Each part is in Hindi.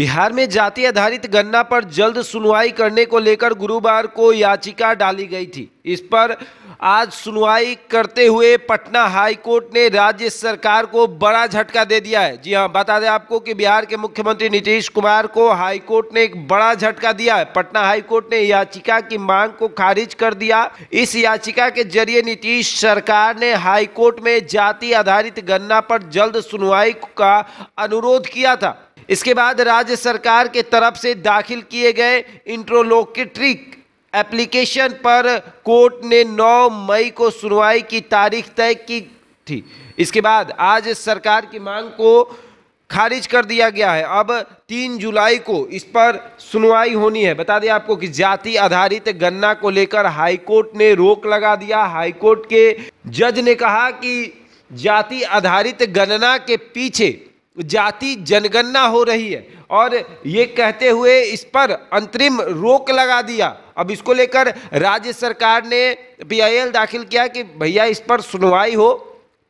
बिहार में जाति आधारित गन्ना पर जल्द सुनवाई करने को लेकर गुरुवार को याचिका डाली गई थी इस पर आज सुनवाई करते हुए पटना हाई कोर्ट ने राज्य सरकार को बड़ा झटका दे दिया है जी हाँ बता दें आपको कि बिहार के मुख्यमंत्री नीतीश कुमार को हाई कोर्ट ने एक बड़ा झटका दिया है पटना हाई कोर्ट ने याचिका की मांग को खारिज कर दिया इस याचिका के जरिए नीतीश सरकार ने हाई कोर्ट में जाति आधारित गन्ना पर जल्द सुनवाई का अनुरोध किया था इसके बाद राज्य सरकार के तरफ से दाखिल किए गए इंट्रोलोकेट्रिक एप्लीकेशन पर कोर्ट ने 9 मई को सुनवाई की तारीख तय की थी इसके बाद आज सरकार की मांग को खारिज कर दिया गया है अब तीन जुलाई को इस पर सुनवाई होनी है बता दें आपको कि जाति आधारित गन्ना को लेकर हाईकोर्ट ने रोक लगा दिया हाईकोर्ट के जज ने कहा कि जाति आधारित गणना के पीछे जाति जनगणना हो रही है और ये कहते हुए इस पर अंतरिम रोक लगा दिया अब इसको लेकर राज्य सरकार ने पीआईएल दाखिल किया कि भैया इस पर सुनवाई हो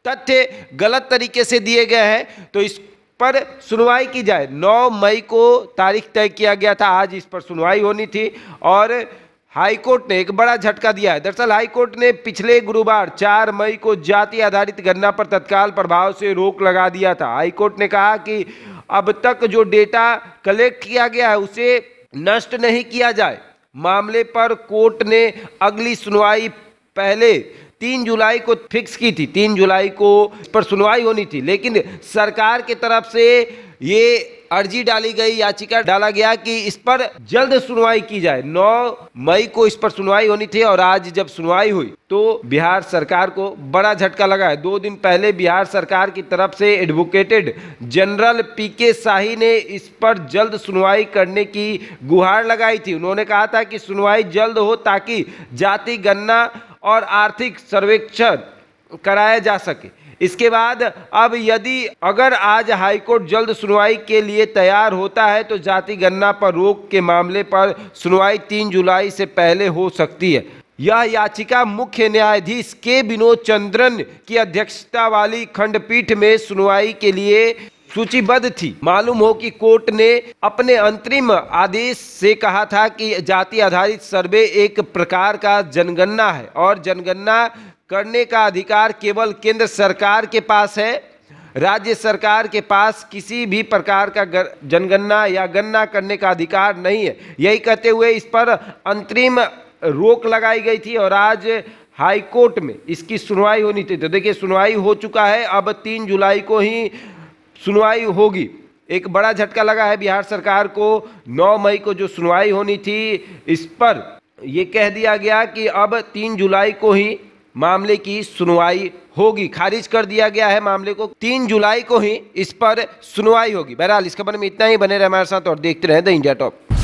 तथ्य गलत तरीके से दिए गए हैं तो इस पर सुनवाई की जाए 9 मई को तारीख तय किया गया था आज इस पर सुनवाई होनी थी और हाई कोर्ट ने एक बड़ा झटका दिया है दरअसल हाई कोर्ट ने पिछले गुरुवार 4 मई को जाति आधारित गणना पर तत्काल प्रभाव से रोक लगा दिया था हाई कोर्ट ने कहा कि अब तक जो डेटा कलेक्ट किया गया है उसे नष्ट नहीं किया जाए मामले पर कोर्ट ने अगली सुनवाई पहले तीन जुलाई को फिक्स की थी तीन जुलाई को पर सुनवाई होनी थी लेकिन सरकार की तरफ से ये अर्जी डाली गई याचिका डाला गया कि इस पर जल्द सुनवाई की जाए 9 मई को इस पर सुनवाई होनी थी और आज जब सुनवाई हुई तो बिहार सरकार को बड़ा झटका लगा है दो दिन पहले बिहार सरकार की तरफ से एडवोकेटेड जनरल पी के शाही ने इस पर जल्द सुनवाई करने की गुहार लगाई थी उन्होंने कहा था कि सुनवाई जल्द हो ताकि जाति गणना और आर्थिक सर्वेक्षण कराया जा सके इसके बाद अब यदि अगर आज हाईकोर्ट जल्द सुनवाई के लिए तैयार होता है तो जाति गणना पर रोक के मामले पर सुनवाई तीन जुलाई से पहले हो सकती है यह याचिका मुख्य न्यायाधीश के विनोद चंद्रन की अध्यक्षता वाली खंडपीठ में सुनवाई के लिए सूचीबद्ध थी मालूम हो कि कोर्ट ने अपने अंतरिम आदेश से कहा था कि जाति आधारित सर्वे एक प्रकार का जनगणना है और जनगणना करने का अधिकार केवल केंद्र सरकार के पास है राज्य सरकार के पास किसी भी प्रकार का जनगणना या गणना करने का अधिकार नहीं है यही कहते हुए इस पर अंतरिम रोक लगाई गई थी और आज हाई कोर्ट में इसकी सुनवाई होनी थी तो देखिए सुनवाई हो चुका है अब तीन जुलाई को ही सुनवाई होगी एक बड़ा झटका लगा है बिहार सरकार को 9 मई को जो सुनवाई होनी थी इस पर यह कह दिया गया कि अब 3 जुलाई को ही मामले की सुनवाई होगी खारिज कर दिया गया है मामले को 3 जुलाई को ही इस पर सुनवाई होगी बहरहाल इस खबर में इतना ही बने रहे हमारे साथ और देखते रहे द इंडिया टॉप